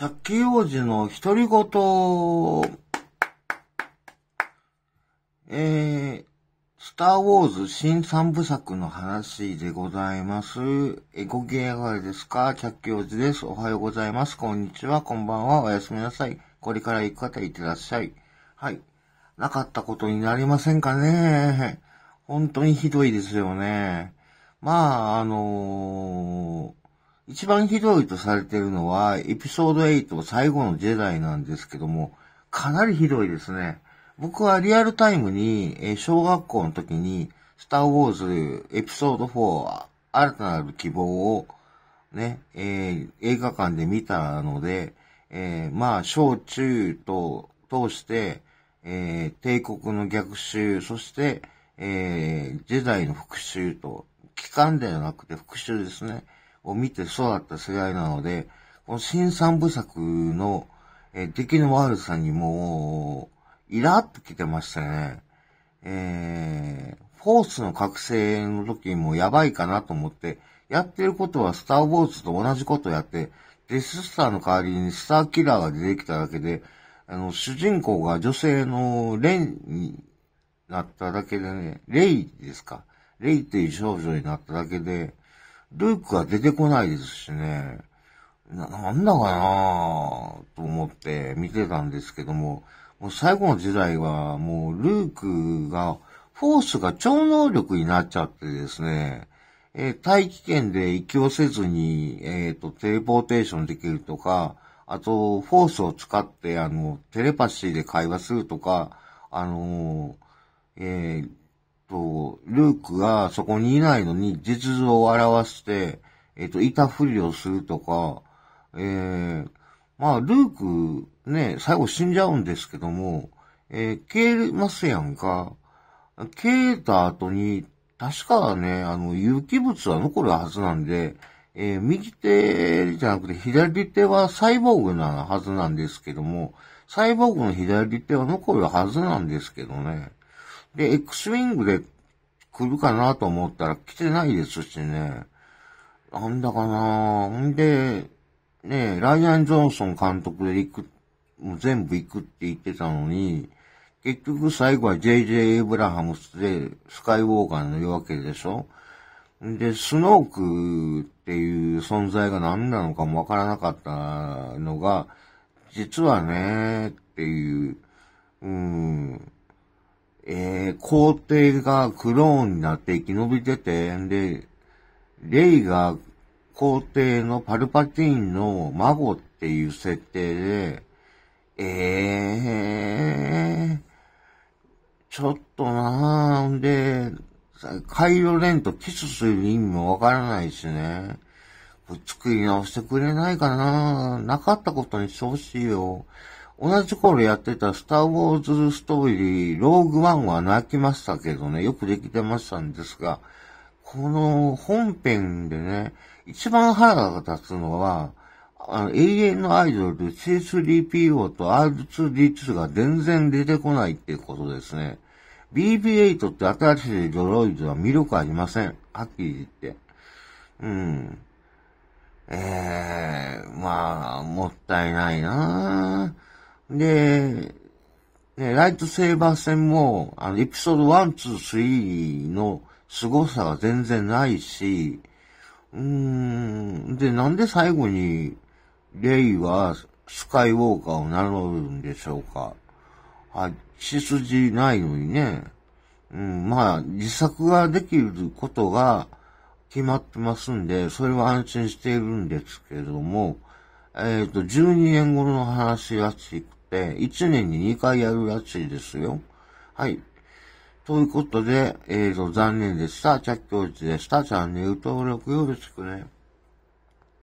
ジャッキー王子の独り言、えー、スターウォーズ新三部作の話でございます。え、ご機嫌いかがですかチャッキー王子です。おはようございます。こんにちは。こんばんは。おやすみなさい。これから行く方いってらっしゃい。はい。なかったことになりませんかね。本当にひどいですよね。まあ、あのー一番ひどいとされてるのは、エピソード8最後のジェダイなんですけども、かなりひどいですね。僕はリアルタイムに、え小学校の時に、スターウォーズエピソード4、新たなる希望を、ね、えー、映画館で見たので、えー、まあ、小中と通して、えー、帝国の逆襲、そして、えー、ジェダイの復讐と、期間ではなくて復讐ですね。を見て育った世代なので、この新三部作の、えー、出来の悪さにもう、イラっときてましたね。えー、フォースの覚醒の時もやばいかなと思って、やってることはスターウォーズと同じことやって、デススターの代わりにスターキラーが出てきただけで、あの、主人公が女性のレンになっただけでね、レイですか。レイっていう少女になっただけで、ルークは出てこないですしね、な、なんだかなと思って見てたんですけども、もう最後の時代はもうルークが、フォースが超能力になっちゃってですね、えー、大気圏で息をせずに、えっ、ー、と、テレポーテーションできるとか、あと、フォースを使って、あの、テレパシーで会話するとか、あのー、えー、と、ルークがそこにいないのに実像を表して、えっ、ー、と、いたふりをするとか、ええー、まあ、ルーク、ね、最後死んじゃうんですけども、えー、消えますやんか。消えた後に、確かね、あの、有機物は残るはずなんで、えー、右手じゃなくて左手はサイボーグなはずなんですけども、サイボーグの左手は残るはずなんですけどね。で、X ウィングで来るかなと思ったら来てないですしね。なんだかなんで、ねライアン・ジョンソン監督で行く、もう全部行くって言ってたのに、結局最後は JJ エイブラハムスでスカイウォーカーの夜明けでしょで、スノークっていう存在が何なのかもわからなかったのが、実はね、っていう、うん、皇帝がクローンになって生き延びてて、で、レイが皇帝のパルパティーンの孫っていう設定で、ええー、ちょっとなぁ、で、カイロレンとキスする意味もわからないしね。こ作り直してくれないかななかったことにしてほしいよ。同じ頃やってたスターウォーズストーリー、ローグワンは泣きましたけどね、よくできてましたんですが、この本編でね、一番腹が立つのは、あの、永遠のアイドル C3PO と R2D2 が全然出てこないっていうことですね。BB8 って新しいドロイドは魅力ありません。はっきり言って。うん。ええー、まあ、もったいないなぁ。で、ね、ライトセーバー戦も、あの、エピソード1、2、3の凄さは全然ないし、うーん、で、なんで最後に、レイはスカイウォーカーを名乗るんでしょうか。あ、血筋ないのにね。うん、まあ、自作ができることが決まってますんで、それは安心しているんですけれども、えっ、ー、と、12年後の話らしく、1年に2回やるらしいですよ。はい。ということで、えーと、残念でした。着教室でした。チャンネル登録よろしくね。